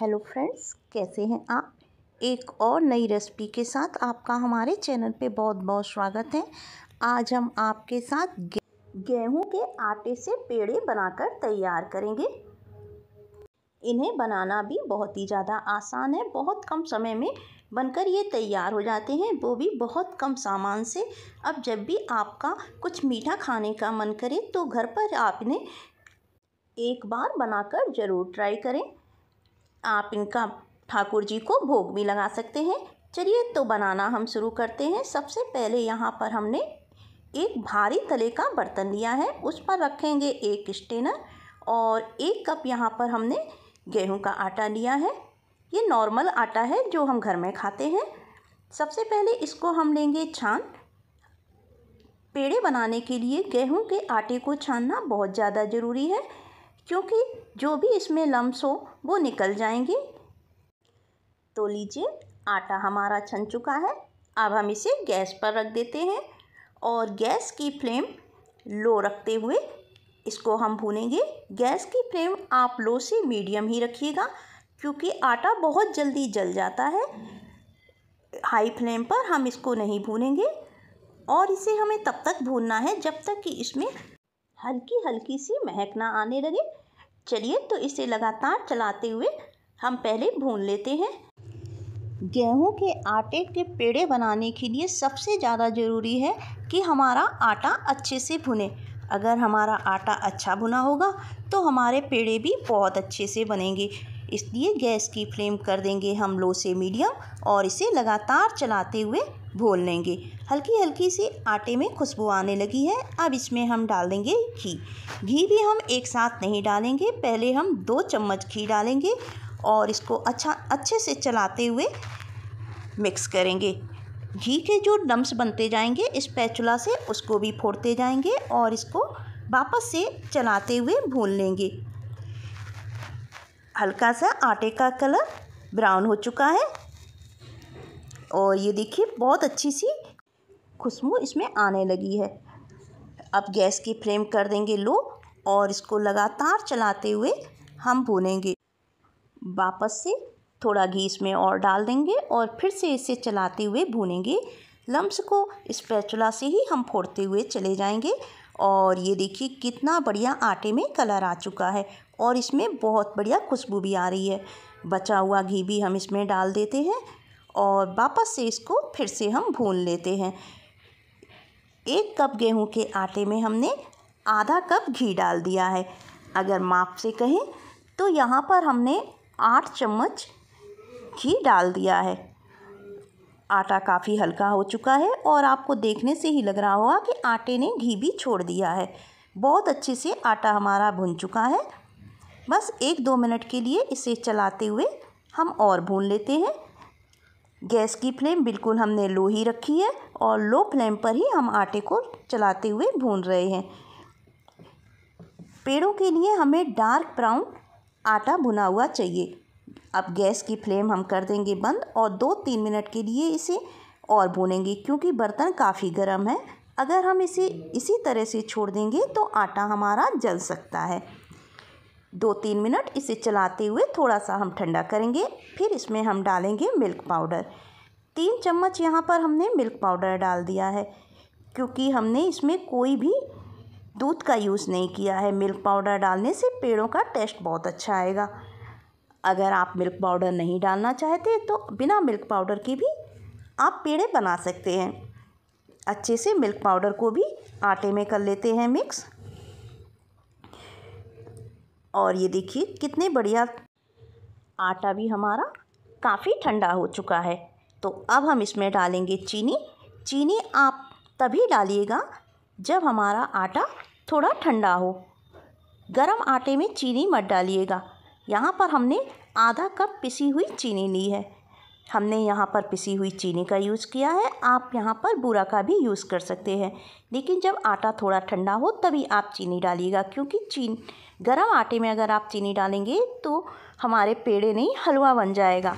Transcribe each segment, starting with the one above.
hello friends कैसे हैं आप एक और नई रेसिपी के साथ आपका हमारे चैनल पे बहुत बहुत स्वागत है आज हम आपके साथ गेहूं के आटे से पेड़े बनाकर तैयार करेंगे इन्हें बनाना भी बहुत ही ज़्यादा आसान है बहुत कम समय में बनकर ये तैयार हो जाते हैं वो भी बहुत कम सामान से अब जब भी आपका कुछ मीठा खाने का मन करे तो घर पर आप इन्हें एक बार बनाकर ज़रूर ट्राई करें आप इनका ठाकुर जी को भोग भी लगा सकते हैं चलिए तो बनाना हम शुरू करते हैं सबसे पहले यहाँ पर हमने एक भारी तले का बर्तन लिया है उस पर रखेंगे एक स्टेनर और एक कप यहाँ पर हमने गेहूं का आटा लिया है ये नॉर्मल आटा है जो हम घर में खाते हैं सबसे पहले इसको हम लेंगे छान पेड़े बनाने के लिए गेहूं के आटे को छानना बहुत ज़्यादा ज़रूरी है क्योंकि जो भी इसमें लम्स हो वो निकल जाएंगे तो लीजिए आटा हमारा छन चुका है अब हम इसे गैस पर रख देते हैं और गैस की फ्लेम लो रखते हुए इसको हम भूनेंगे गैस की फ्लेम आप लो से मीडियम ही रखिएगा क्योंकि आटा बहुत जल्दी जल जाता है हाई फ्लेम पर हम इसको नहीं भूनेंगे और इसे हमें तब तक भूनना है जब तक कि इसमें हल्की हल्की सी महकना आने लगे चलिए तो इसे लगातार चलाते हुए हम पहले भून लेते हैं गेहूं के आटे के पेड़े बनाने के लिए सबसे ज़्यादा ज़रूरी है कि हमारा आटा अच्छे से भुने अगर हमारा आटा अच्छा भुना होगा तो हमारे पेड़े भी बहुत अच्छे से बनेंगे इसलिए गैस की फ्लेम कर देंगे हम लो से मीडियम और इसे लगातार चलाते हुए भोल लेंगे हल्की हल्की सी आटे में खुशबू आने लगी है अब इसमें हम डाल देंगे घी घी भी हम एक साथ नहीं डालेंगे पहले हम दो चम्मच घी डालेंगे और इसको अच्छा अच्छे से चलाते हुए मिक्स करेंगे घी के जो डम्स बनते जाएंगे इस पैचुला से उसको भी फोड़ते जाएंगे और इसको वापस से चलाते हुए भून लेंगे हल्का सा आटे का कलर ब्राउन हो चुका है और ये देखिए बहुत अच्छी सी खुशबू इसमें आने लगी है अब गैस की फ्लेम कर देंगे लो और इसको लगातार चलाते हुए हम भूनेंगे वापस से थोड़ा घी इसमें और डाल देंगे और फिर से इसे चलाते हुए भूनेंगे लम्ब को स्पैचुला से ही हम फोड़ते हुए चले जाएंगे और ये देखिए कितना बढ़िया आटे में कलर आ चुका है और इसमें बहुत बढ़िया खुशबू भी आ रही है बचा हुआ घी भी हम इसमें डाल देते हैं और वापस से इसको फिर से हम भून लेते हैं एक कप गेहूं के आटे में हमने आधा कप घी डाल दिया है अगर माप से कहें तो यहाँ पर हमने आठ चम्मच घी डाल दिया है आटा काफ़ी हल्का हो चुका है और आपको देखने से ही लग रहा होगा कि आटे ने घी भी छोड़ दिया है बहुत अच्छे से आटा हमारा भुन चुका है बस एक दो मिनट के लिए इसे चलाते हुए हम और भून लेते हैं गैस की फ्लेम बिल्कुल हमने लो ही रखी है और लो फ्लेम पर ही हम आटे को चलाते हुए भून रहे हैं पेड़ों के लिए हमें डार्क ब्राउन आटा भुना हुआ चाहिए अब गैस की फ्लेम हम कर देंगे बंद और दो तीन मिनट के लिए इसे और भूनेंगे क्योंकि बर्तन काफ़ी गर्म है अगर हम इसे इसी तरह से छोड़ देंगे तो आटा हमारा जल सकता है दो तीन मिनट इसे चलाते हुए थोड़ा सा हम ठंडा करेंगे फिर इसमें हम डालेंगे मिल्क पाउडर तीन चम्मच यहाँ पर हमने मिल्क पाउडर डाल दिया है क्योंकि हमने इसमें कोई भी दूध का यूज़ नहीं किया है मिल्क पाउडर डालने से पेड़ों का टेस्ट बहुत अच्छा आएगा अगर आप मिल्क पाउडर नहीं डालना चाहते तो बिना मिल्क पाउडर के भी आप पेड़े बना सकते हैं अच्छे से मिल्क पाउडर को भी आटे में कर लेते हैं मिक्स और ये देखिए कितने बढ़िया आटा भी हमारा काफ़ी ठंडा हो चुका है तो अब हम इसमें डालेंगे चीनी चीनी आप तभी डालिएगा जब हमारा आटा थोड़ा ठंडा हो गरम आटे में चीनी मत डालिएगा यहाँ पर हमने आधा कप पिसी हुई चीनी ली है हमने यहाँ पर पिसी हुई चीनी का यूज़ किया है आप यहाँ पर बूरा का भी यूज़ कर सकते हैं लेकिन जब आटा थोड़ा ठंडा हो तभी आप चीनी डालिएगा क्योंकि चीन गरम आटे में अगर आप चीनी डालेंगे तो हमारे पेड़े नहीं हलवा बन जाएगा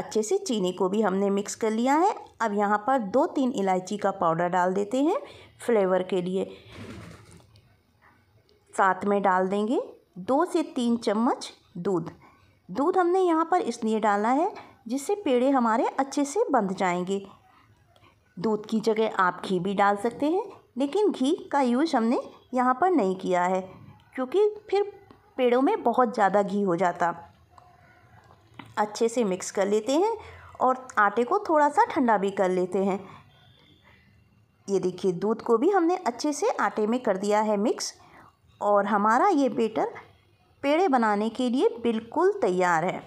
अच्छे से चीनी को भी हमने मिक्स कर लिया है अब यहाँ पर दो तीन इलायची का पाउडर डाल देते हैं फ्लेवर के लिए साथ में डाल देंगे दो से तीन चम्मच दूध दूध हमने यहाँ पर इसलिए डाला है जिससे पेड़े हमारे अच्छे से बंध जाएंगे दूध की जगह आप घी भी डाल सकते हैं लेकिन घी का यूज़ हमने यहाँ पर नहीं किया है क्योंकि फिर पेड़ों में बहुत ज़्यादा घी हो जाता अच्छे से मिक्स कर लेते हैं और आटे को थोड़ा सा ठंडा भी कर लेते हैं ये देखिए दूध को भी हमने अच्छे से आटे में कर दिया है मिक्स और हमारा ये बेटर पेड़े बनाने के लिए बिल्कुल तैयार है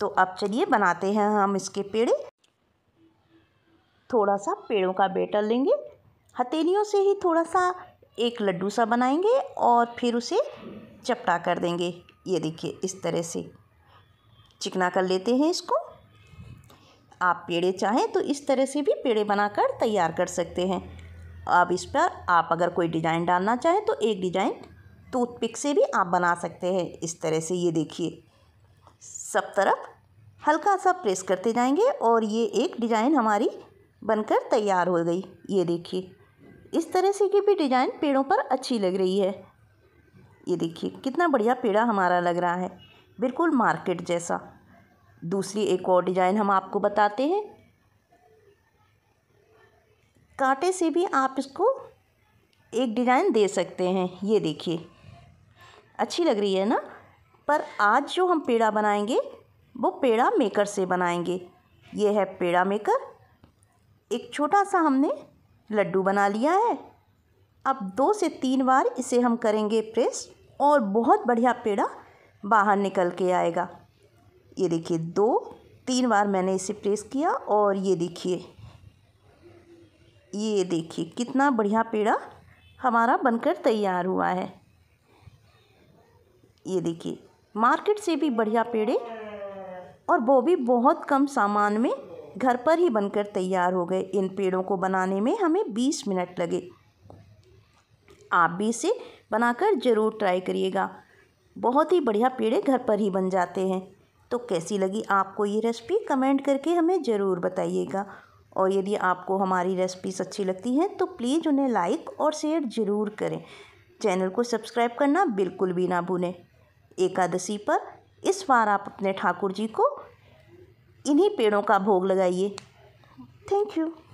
तो अब चलिए बनाते हैं हम इसके पेड़े थोड़ा सा पेड़ों का बेटर लेंगे हथेलियों से ही थोड़ा सा एक लड्डू सा बनाएंगे और फिर उसे चपटा कर देंगे ये देखिए इस तरह से चिकना कर लेते हैं इसको आप पेड़े चाहें तो इस तरह से भी पेड़े बनाकर तैयार कर सकते हैं अब इस पर आप अगर कोई डिज़ाइन डालना चाहें तो एक डिज़ाइन टूथपिक से भी आप बना सकते हैं इस तरह से ये देखिए सब तरफ हल्का सा प्रेस करते जाएंगे और ये एक डिज़ाइन हमारी बनकर तैयार हो गई ये देखिए इस तरह से की भी डिज़ाइन पेड़ों पर अच्छी लग रही है ये देखिए कितना बढ़िया पेड़ा हमारा लग रहा है बिल्कुल मार्केट जैसा दूसरी एक और डिज़ाइन हम आपको बताते हैं कांटे से भी आप इसको एक डिज़ाइन दे सकते हैं ये देखिए अच्छी लग रही है ना पर आज जो हम पेड़ा बनाएंगे वो पेड़ा मेकर से बनाएंगे ये है पेड़ा मेकर एक छोटा सा हमने लड्डू बना लिया है अब दो से तीन बार इसे हम करेंगे प्रेस और बहुत बढ़िया पेड़ा बाहर निकल के आएगा ये देखिए दो तीन बार मैंने इसे प्रेस किया और ये देखिए ये देखिए कितना बढ़िया पेड़ा हमारा बनकर तैयार हुआ है ये देखिए मार्केट से भी बढ़िया पेड़े और वो भी बहुत कम सामान में घर पर ही बनकर तैयार हो गए इन पेड़ों को बनाने में हमें 20 मिनट लगे आप भी इसे बनाकर ज़रूर ट्राई करिएगा बहुत ही बढ़िया पेड़े घर पर ही बन जाते हैं तो कैसी लगी आपको ये रेसिपी कमेंट करके हमें ज़रूर बताइएगा और यदि आपको हमारी रेसिपीज़ अच्छी लगती हैं तो प्लीज़ उन्हें लाइक और शेयर ज़रूर करें चैनल को सब्सक्राइब करना बिल्कुल भी ना भूलें एकादशी पर इस बार आप अपने ठाकुर जी को इन्हीं पेड़ों का भोग लगाइए थैंक यू